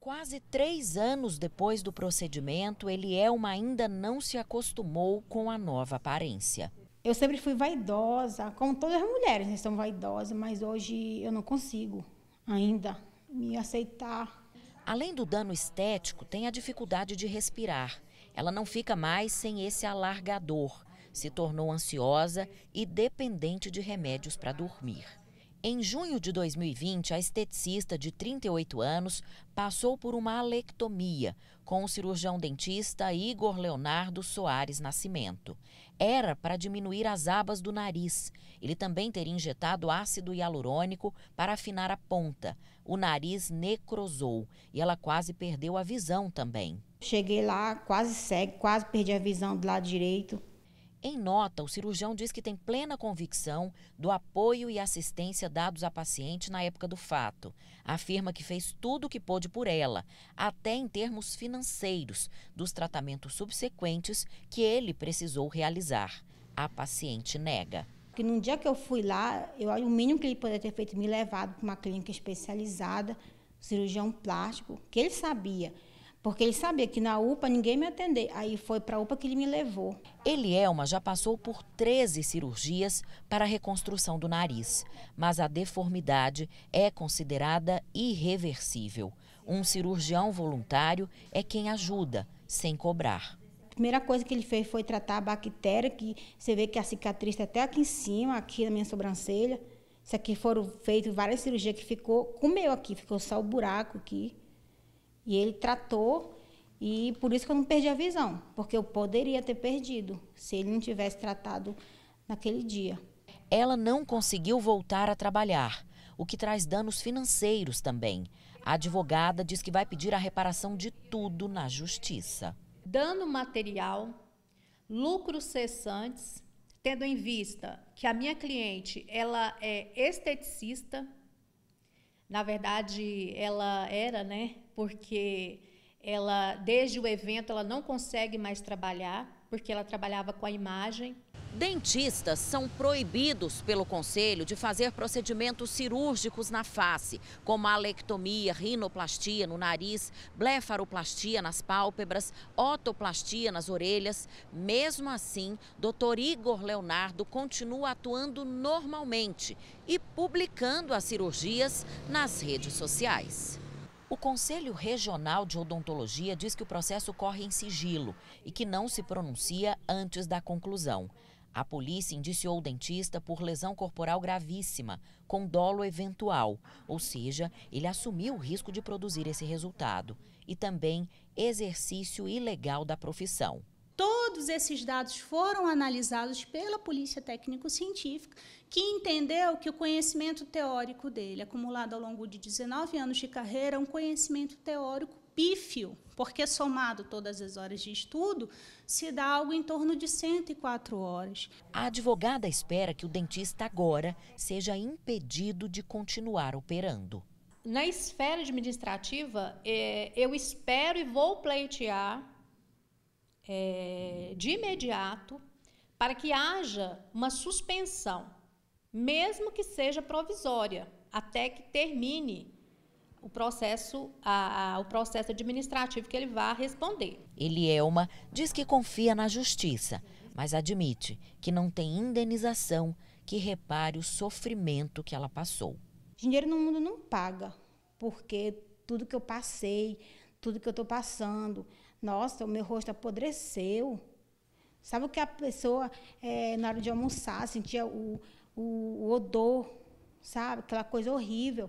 Quase três anos depois do procedimento, Elielma é ainda não se acostumou com a nova aparência. Eu sempre fui vaidosa, como todas as mulheres né, são vaidosas, mas hoje eu não consigo ainda me aceitar. Além do dano estético, tem a dificuldade de respirar. Ela não fica mais sem esse alargador. Se tornou ansiosa e dependente de remédios para dormir. Em junho de 2020, a esteticista de 38 anos passou por uma alectomia com o cirurgião dentista Igor Leonardo Soares Nascimento. Era para diminuir as abas do nariz. Ele também teria injetado ácido hialurônico para afinar a ponta. O nariz necrosou e ela quase perdeu a visão também. Cheguei lá, quase cego, quase perdi a visão do lado direito. Em nota, o cirurgião diz que tem plena convicção do apoio e assistência dados à paciente na época do fato. Afirma que fez tudo o que pôde por ela, até em termos financeiros, dos tratamentos subsequentes que ele precisou realizar. A paciente nega. Que no dia que eu fui lá, eu o mínimo que ele poderia ter feito me levado para uma clínica especializada, cirurgião plástico, que ele sabia porque ele sabia que na UPA ninguém me atender. Aí foi para a UPA que ele me levou. Elielma já passou por 13 cirurgias para a reconstrução do nariz, mas a deformidade é considerada irreversível. Um cirurgião voluntário é quem ajuda, sem cobrar. A primeira coisa que ele fez foi tratar a bactéria, que você vê que a cicatriz está até aqui em cima, aqui na minha sobrancelha. Isso aqui foram feitas várias cirurgias que ficou, comeu aqui, ficou só o buraco aqui. E ele tratou e por isso que eu não perdi a visão, porque eu poderia ter perdido se ele não tivesse tratado naquele dia. Ela não conseguiu voltar a trabalhar, o que traz danos financeiros também. A advogada diz que vai pedir a reparação de tudo na justiça. Dano material, lucros cessantes, tendo em vista que a minha cliente ela é esteticista, na verdade, ela era, né? Porque ela desde o evento ela não consegue mais trabalhar, porque ela trabalhava com a imagem Dentistas são proibidos pelo Conselho de fazer procedimentos cirúrgicos na face, como alectomia, rinoplastia no nariz, blefaroplastia nas pálpebras, otoplastia nas orelhas. Mesmo assim, Dr. Igor Leonardo continua atuando normalmente e publicando as cirurgias nas redes sociais. O Conselho Regional de Odontologia diz que o processo corre em sigilo e que não se pronuncia antes da conclusão. A polícia indiciou o dentista por lesão corporal gravíssima, com dolo eventual, ou seja, ele assumiu o risco de produzir esse resultado, e também exercício ilegal da profissão. Todos esses dados foram analisados pela Polícia Técnico-Científica, que entendeu que o conhecimento teórico dele, acumulado ao longo de 19 anos de carreira, é um conhecimento teórico pífio, porque somado todas as horas de estudo, se dá algo em torno de 104 horas. A advogada espera que o dentista agora seja impedido de continuar operando. Na esfera administrativa, é, eu espero e vou pleitear é, de imediato para que haja uma suspensão, mesmo que seja provisória, até que termine o processo, a, a, o processo administrativo que ele vá responder. Elielma é diz que confia na justiça, mas admite que não tem indenização que repare o sofrimento que ela passou. Dinheiro no mundo não paga, porque tudo que eu passei, tudo que eu estou passando, nossa, o meu rosto apodreceu. Sabe o que a pessoa, é, na hora de almoçar, sentia o, o, o odor, sabe? Aquela coisa horrível.